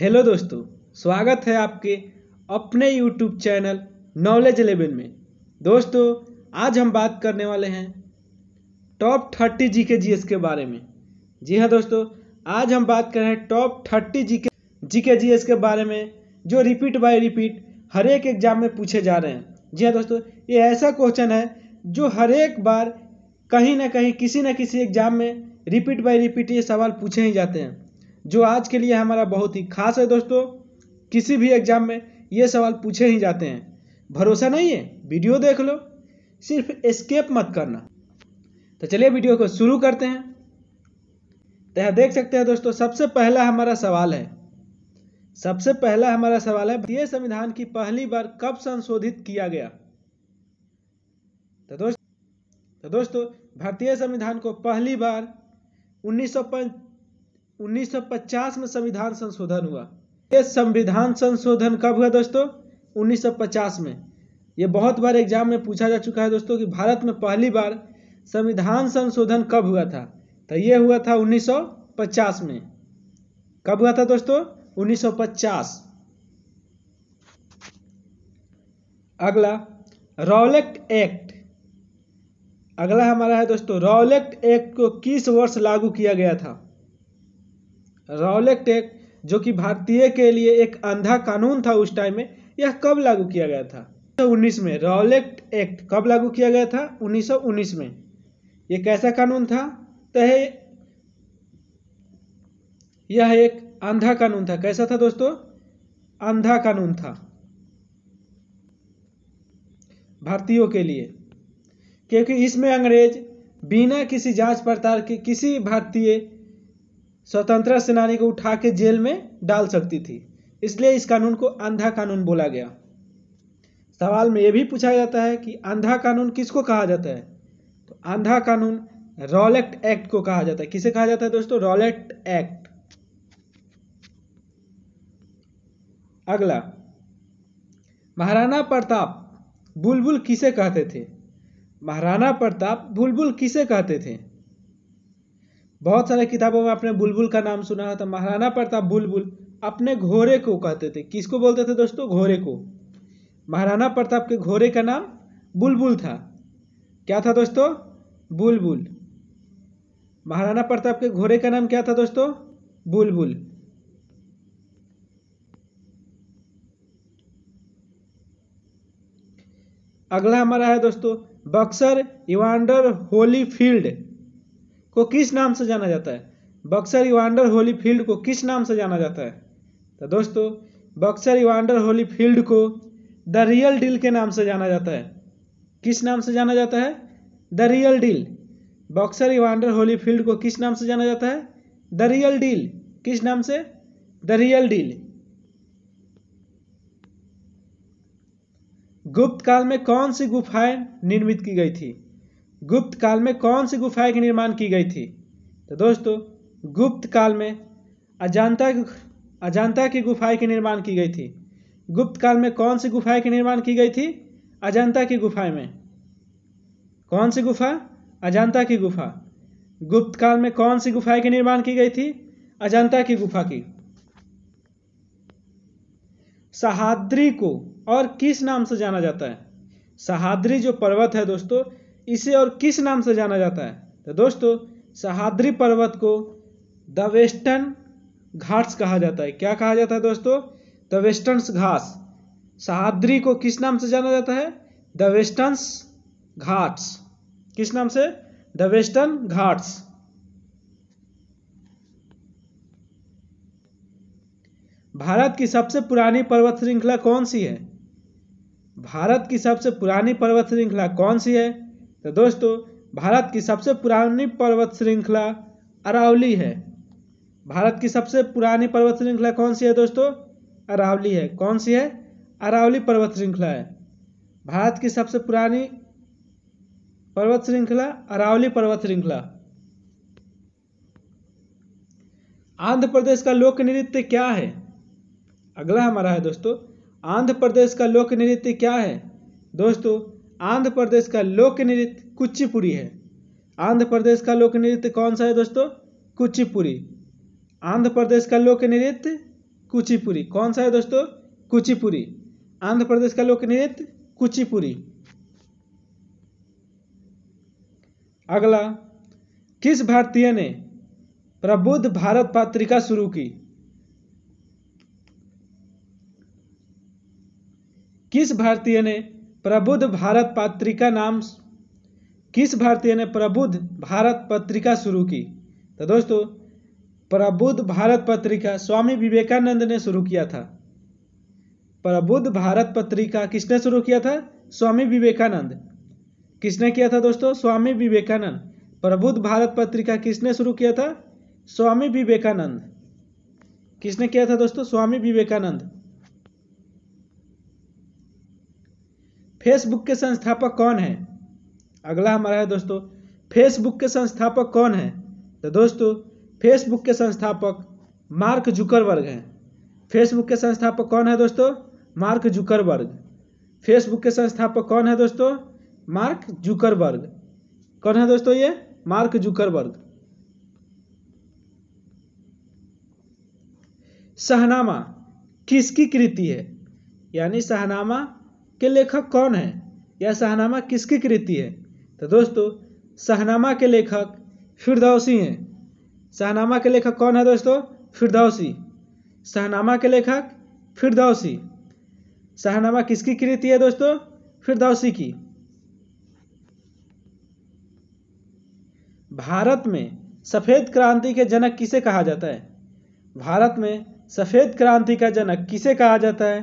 hello दोस्तों स्वागत है आपके अपने यूट्यूब चैनल नॉलेज इलेवन में दोस्तों आज हम बात करने वाले हैं टॉप थर्टी जी के जी के बारे में जी हाँ दोस्तों आज हम बात कर रहे हैं टॉप थर्टी जी के जी के जी के बारे में जो रिपीट बाय रिपीट हर एक एग्जाम में पूछे जा रहे हैं जी हाँ दोस्तों ये ऐसा क्वेश्चन है जो हर एक बार कहीं ना कहीं किसी न किसी एग्जाम में रिपीट बाय रिपीट ये सवाल पूछे ही जाते हैं जो आज के लिए हमारा बहुत ही खास है दोस्तों किसी भी एग्जाम में ये सवाल पूछे ही जाते हैं भरोसा नहीं है वीडियो देख लो सिर्फ स्केप मत करना तो चलिए वीडियो को शुरू करते हैं तो यहाँ देख सकते हैं दोस्तों सबसे पहला हमारा सवाल है सबसे पहला हमारा सवाल है भारतीय संविधान की पहली बार कब संशोधित किया गया तो दोस्तों तो दोस्तों भारतीय संविधान को पहली बार उन्नीस 1950 में संविधान संशोधन हुआ ये संविधान संशोधन कब हुआ दोस्तों 1950 में ये बहुत बार एग्जाम में पूछा जा चुका है दोस्तों कि भारत में पहली बार संविधान संशोधन कब हुआ था तो ये हुआ था 1950 में कब हुआ था दोस्तों 1950 अगला रॉलेक्ट एक्ट अगला हमारा है दोस्तों रॉलेक्ट एक्ट को किस वर्ष लागू किया गया था रॉलेक्ट एक्ट जो कि भारतीय के लिए एक अंधा कानून था उस टाइम में यह कब लागू किया गया था उन्नीस में रॉलेक्ट एक्ट कब लागू किया गया था 1919 में ये कैसा कानून था तो यह एक अंधा कानून था कैसा था दोस्तों अंधा कानून था भारतीयों के लिए क्योंकि इसमें अंग्रेज बिना किसी जांच पड़ताल के किसी भारतीय स्वतंत्रता सेनानी को उठा के जेल में डाल सकती थी इसलिए इस कानून को अंधा कानून बोला गया सवाल में यह भी पूछा जाता है कि अंधा कानून किसको कहा जाता है तो अंधा कानून रॉलेक्ट एक्ट को कहा जाता है किसे कहा जाता है दोस्तों रॉलेक्ट एक्ट अगला महाराणा प्रताप बुलबुल किसे कहते थे महाराणा प्रताप बुलबुल किसे कहते थे बहुत सारे किताबों में आपने बुलबुल का नाम सुना था महाराणा प्रताप बुलबुल अपने घोड़े को कहते थे किसको बोलते थे दोस्तों घोड़े को महाराणा प्रताप के घोड़े का नाम बुलबुल था क्या था दोस्तों बुलबुल महाराणा प्रताप के घोड़े का नाम क्या था दोस्तों बुलबुल अगला हमारा है दोस्तों बक्सर इवांडर होली फील्ड को किस नाम से जाना जाता है बक्सर इवांडर होली फील्ड को किस नाम से जाना जाता है तो दोस्तों बक्सर इवांडर होली फील्ड को द रियल डील के नाम से जाना जाता है किस नाम से जाना जाता है the real deal boxer Evander Holyfield को किस नाम से जाना जाता है द रियल डील किस नाम से द रियल डील गुप्त काल में कौन सी गुफाएं निर्मित की गई थी गुप्त काल में कौन सी गुफाएं का निर्माण की गई थी तो दोस्तों गुप्त काल में अजांता अजांता की गुफाएं के निर्माण की गई थी गुप्त काल में कौन सी गुफाएं के निर्माण की गई थी अजांता की गुफाएं में कौन सी गुफा अजांता की गुफा गुप्त काल में कौन सी गुफाएं के निर्माण की गई थी अजंता की गुफा की सहाद्री को और किस नाम से जाना जाता है सहाद्री जो पर्वत है दोस्तों इसे और किस नाम से जाना जाता है तो दोस्तों सहाद्री पर्वत को द वेस्टर्न घाट्स कहा जाता है क्या कहा जाता है दोस्तों द वेस्टर्नस घास सहाद्री को किस नाम से जाना जाता है द वेस्टर्नस घाट्स किस नाम से द वेस्टर्न घाट्स भारत की सबसे पुरानी पर्वत श्रृंखला कौन सी है भारत की सबसे पुरानी पर्वत श्रृंखला कौन सी है तो दोस्तों भारत की सबसे पुरानी पर्वत श्रृंखला अरावली है भारत की सबसे पुरानी पर्वत श्रृंखला कौन सी है दोस्तों अरावली है कौन सी है अरावली पर्वत श्रृंखला है भारत की सबसे पुरानी पर्वत श्रृंखला अरावली पर्वत श्रृंखला आंध्र प्रदेश का लोक नृत्य क्या है अगला हमारा है दोस्तों आंध्र प्रदेश का लोक नृत्य क्या है दोस्तों आंध्र प्रदेश का लोक नृत्य कुचिपुरी है आंध्र प्रदेश का लोक नृत्य कौन सा है दोस्तों कुचिपुरी आंध्र प्रदेश का लोक नृत्य कुचिपुरी कौन सा है दोस्तों कुचिपुरी आंध्र प्रदेश का लोक नृत्य कुचिपुरी अगला किस भारतीय ने प्रबुद्ध भारत पत्रिका शुरू की किस भारतीय ने प्रबुद्ध भारत पत्रिका नाम किस भारतीय ने प्रबुद्ध भारत पत्रिका शुरू की तो दोस्तों प्रबुद्ध भारत पत्रिका स्वामी विवेकानंद ने शुरू किया था प्रबुद्ध भारत पत्रिका किसने शुरू किया था स्वामी विवेकानंद किसने किया था दोस्तों स्वामी विवेकानंद प्रबुद्ध भारत पत्रिका किसने शुरू किया था स्वामी विवेकानंद किसने किया था दोस्तों स्वामी विवेकानंद फेसबुक के संस्थापक कौन है अगला हमारा है दोस्तों फेसबुक के संस्थापक कौन है तो दोस्तों फेसबुक के संस्थापक मार्क जुकरबर्ग हैं फेसबुक के संस्थापक कौन है दोस्तों मार्क जुकरबर्ग फेसबुक के संस्थापक कौन है दोस्तों मार्क जुकरबर्ग कौन है दोस्तों ये मार्क जुकरबर्ग सहनामा किसकी कृति है यानी सहनामा के लेखक कौन है यह शाहनामा किसकी कृति है तो दोस्तों शाहनामा के लेखक फिरदौसी हैं शाहनामा के लेखक कौन है दोस्तों फिरदौसी शाहनामा के लेखक फिरदौसी शाहनामा किसकी कृति है दोस्तों फिरदौसी की भारत में सफ़ेद क्रांति के जनक किसे कहा जाता है भारत में सफ़ेद क्रांति का जनक किसे कहा जाता है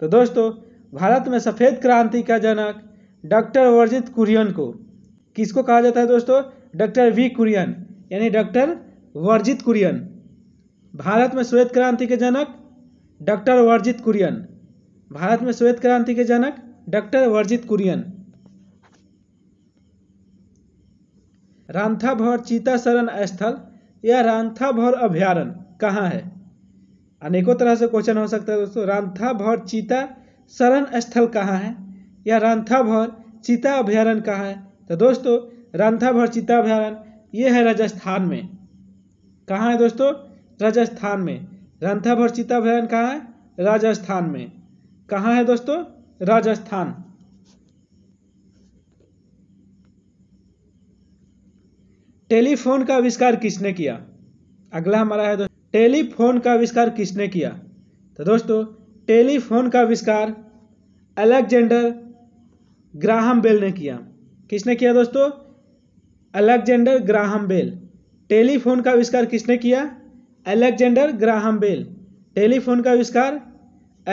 तो दोस्तों भारत में सफ़ेद क्रांति का जनक डॉक्टर वर्जित कुरियन को किसको कहा जाता है दोस्तों डॉक्टर वी कुरियन यानी डॉक्टर वर्जित कुरियन भारत में श्वेत क्रांति के जनक डॉक्टर वर्जित कुरियन भारत में श्वेत क्रांति के जनक डॉक्टर वर्जित कुरियन रांथाभौर चीता शरण स्थल या रांथाभौर अभ्यारण कहाँ है अनेकों तरह से क्वेश्चन हो सकता है दोस्तों रांथाभौर चीता शरण स्थल कहाँ है रंथा रंथाभर चीता अभ्यारण्य कहाँ है तो दोस्तों रंथाभर चीता अभ्यारण्य ये है राजस्थान में कहाँ है दोस्तों राजस्थान में रंथाभर चीता अभ्यारण्य कहाँ है राजस्थान में कहाँ है दोस्तों राजस्थान टेलीफोन का आविष्कार किसने किया अगला हमारा है दोस्तों टेलीफोन का आविष्कार किसने किया तो दोस्तों टेलीफोन का आविष्कार अलेक्जेंडर ग्राहम बेल ने किया किसने किया दोस्तों अलेक्जेंडर ग्राहम बेल टेलीफोन का आविष्कार किसने किया अलेक्जेंडर ग्राहम बेल टेलीफोन का आविष्कार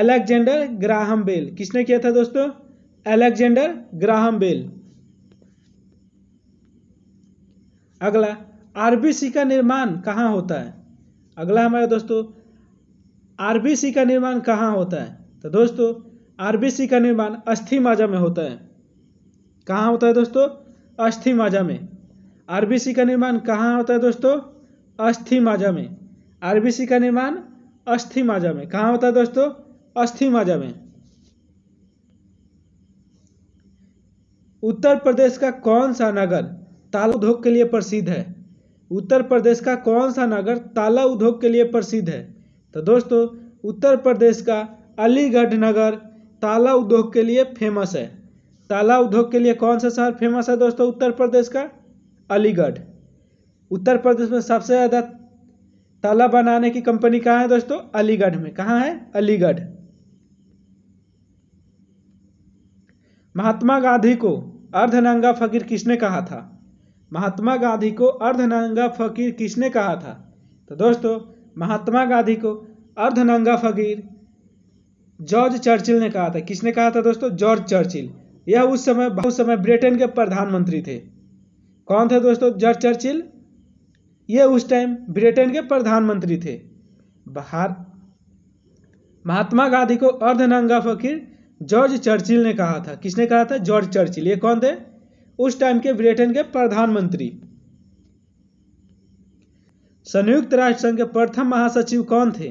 अलेक्जेंडर ग्राहम बेल किसने किया था दोस्तों अलेक्जेंडर ग्राहम बेल अगला आरबीसी का निर्माण कहाँ होता है अगला हमारे दोस्तों आरबीसी का निर्माण कहाँ होता है तो दोस्तों आरबीसी का निर्माण अस्थि माजा में होता है कहाँ होता है दोस्तों अस्थि माजा में आरबीसी का निर्माण कहाँ होता है दोस्तों अस्थि माजा में आरबीसी का निर्माण अस्थि माजा में कहाँ होता है दोस्तों अस्थि माजा में उत्तर प्रदेश का कौन सा नगर ताला उद्योग के लिए प्रसिद्ध है उत्तर प्रदेश का कौन सा नगर ताला उद्योग के लिए प्रसिद्ध है तो दोस्तों उत्तर प्रदेश का अलीगढ़ नगर ताला उद्योग के लिए फेमस है ताला उद्योग के लिए कौन सा शहर फेमस है दोस्तों उत्तर प्रदेश का अलीगढ़ उत्तर प्रदेश में सबसे ज़्यादा ताला बनाने की कंपनी कहाँ है दोस्तों अलीगढ़ में कहाँ है अलीगढ़ महात्मा गांधी को अर्धनांगा फकीर किसने कहा था महात्मा गांधी को अर्धनांगा फकीर किसने कहा था तो दोस्तों महात्मा गांधी को अर्धनंगा फकीर जॉर्ज चर्चिल ने कहा था किसने कहा था दोस्तों जॉर्ज चर्चिल यह उस समय उस समय ब्रिटेन के प्रधानमंत्री थे कौन थे दोस्तों जॉर्ज चर्चिल ये उस टाइम ब्रिटेन के प्रधानमंत्री थे बाहर महात्मा गांधी को अर्धनंगा फकीर जॉर्ज चर्चिल ने कहा था किसने कहा था जॉर्ज चर्चिल ये कौन थे उस टाइम के ब्रिटेन के प्रधानमंत्री संयुक्त राष्ट्र संघ के प्रथम महासचिव कौन थे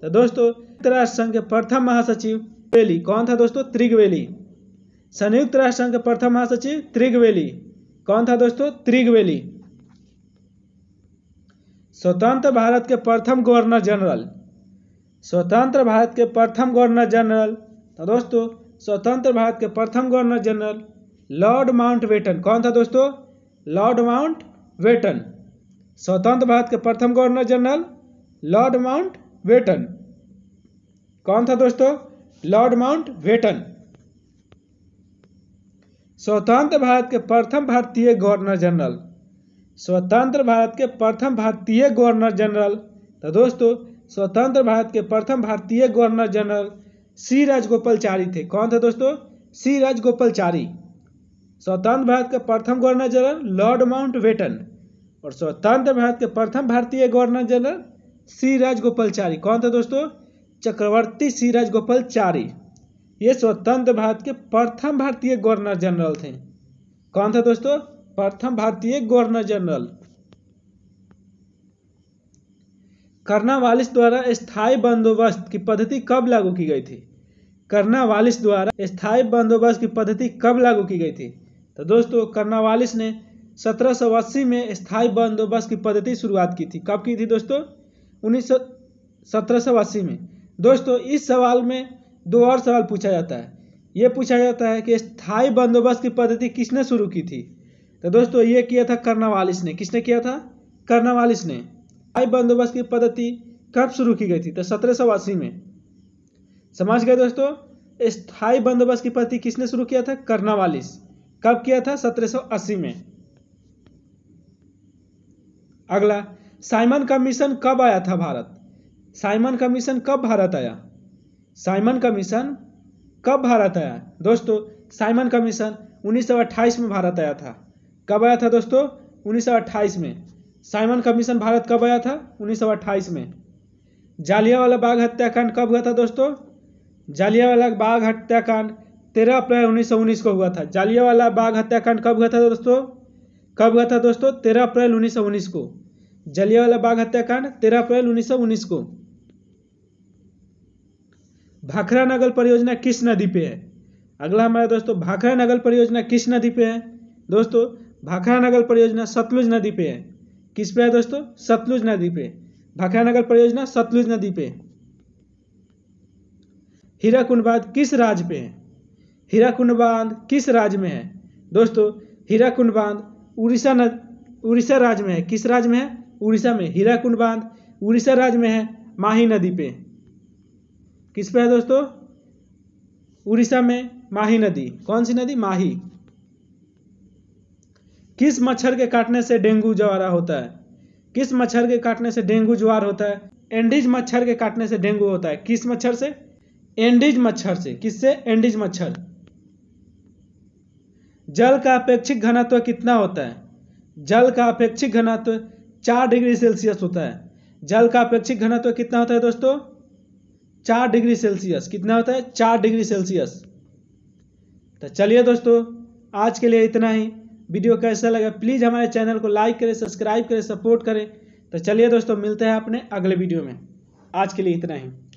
तो दोस्तों संयुक्त राष्ट्र संघ के प्रथम महासचिव वेली कौन था दोस्तों त्रिगवेली संयुक्त राष्ट्र संघ के प्रथम महासचिव त्रिगवेली कौन था दोस्तों त्रिगवेली स्वतंत्र भारत के प्रथम गवर्नर जनरल स्वतंत्र भारत के प्रथम गवर्नर जनरल तो दोस्तों स्वतंत्र भारत के प्रथम governor general Lord Mountbatten कौन था दोस्तों लॉर्ड माउंट वेटन स्वतंत्र भारत के प्रथम governor general Lord Mountbatten कौन था दोस्तों लॉर्ड माउंट वेटन स्वतंत्र भारत के प्रथम भारतीय गवर्नर जनरल स्वतंत्र भारत के प्रथम भारतीय गवर्नर जनरल तो दोस्तों स्वतंत्र भारत के प्रथम भारतीय गवर्नर जनरल सी राजगोपालचारी थे कौन थे दोस्तों सी राजगोपालचारी स्वतंत्र भारत के प्रथम governor general Lord Mountbatten और स्वतंत्र भारत के प्रथम भारतीय गवर्नर जनरल सी राजगोपालचारी कौन थे दोस्तों चक्रवर्ती सी राजगोपालचारी ये स्वतंत्र भारत के प्रथम भारतीय गवर्नर जनरल थे कौन थे दोस्तों प्रथम भारतीय गवर्नर जनरल कर्नावालिस द्वारा स्थायी बंदोबस्त की पद्धति कब लागू की गई थी कर्नावालिस द्वारा स्थायी बंदोबस्त की पद्धति कब लागू की गई थी तो दोस्तों कर्नावालिस ने सत्रह में स्थायी बंदोबस्त की पद्धति शुरुआत की थी कब की थी दोस्तों उन्नीस सत्रह में दोस्तों इस सवाल में दो और सवाल पूछा जाता है ये पूछा जाता है कि स्थायी बंदोबस्त की पद्धति किसने शुरू की थी तो दोस्तों ये किया था कर्नावालिस ने किसने किया था कर्नावालिस ने स्थायी बंदोबस्त की पद्धति कब शुरू की गई थी तो सत्रह में समझ गए दोस्तों स्थायी बंदोबस्त की पद्धति किसने शुरू किया था कर्नावालिस कब किया था सत्रह में अगला साइमन कमीशन कब आया था भारत साइमन कमीशन कब भारत आया साइमन कमीशन कब भारत आया दोस्तों साइमन कमीशन 1928 में भारत आया था कब आया था दोस्तों 1928 में साइमन कमीशन भारत कब आया था 1928 में जालिया वाला बाघ हत्याकांड कब हुआ था दोस्तों जालिया वाला बाघ हत्याकांड तेरह अप्रैल 1919 को हुआ था जालिया वाला बाघ हत्याकांड कब हुआ था दोस्तों कब हुआ था दोस्तों तेरह अप्रैल उन्नीस सौ उन्नीस को जलियावाला बाग हत्याकांड तेरह अप्रैल उन्नीस सौ उन्नीस को भाखरा नगल परियोजना किस नदी पे है अगला हमारा दोस्तों भाखरा नगल परियोजना किस नदी पे है दोस्तों भाखरा नगल परियोजना सतलुज नदी पे है किस पे है दोस्तों सतलुज नदी पे भाखरा नगल परियोजना सतलुज नदी पे हीराकुंड बांध किस राज्य पे है हीराकुंड बांध किस राज्य में है दोस्तों हीराकुंड बांध उड़ीसा न उड़ीसा राज्य में है किस राज्य में है उड़ीसा में हीराकुंड बांध उड़ीसा राज्य में है माही नदी पे किस पे है दोस्तों उड़ीसा में माही नदी कौन सी नदी माही किस मच्छर के काटने से डेंगू ज्वारा होता है किस मच्छर के काटने से डेंगू ज्वार होता है एंडीज मच्छर के काटने से डेंगू होता है किस मच्छर से एंडीज मच्छर से किससे एंडीज मच्छर जल का अपेक्षिक घनत्व कितना होता है जल का अपेक्षिक घनत्व चार डिग्री सेल्सियस होता है जल का अपेक्षिक घनत्व कितना होता है दोस्तों चार डिग्री सेल्सियस कितना होता है चार डिग्री सेल्सियस तो चलिए दोस्तों आज के लिए इतना ही वीडियो कैसा लगा प्लीज़ हमारे चैनल को लाइक करें सब्सक्राइब करें सपोर्ट करें तो चलिए दोस्तों मिलते हैं अपने अगले वीडियो में आज के लिए इतना ही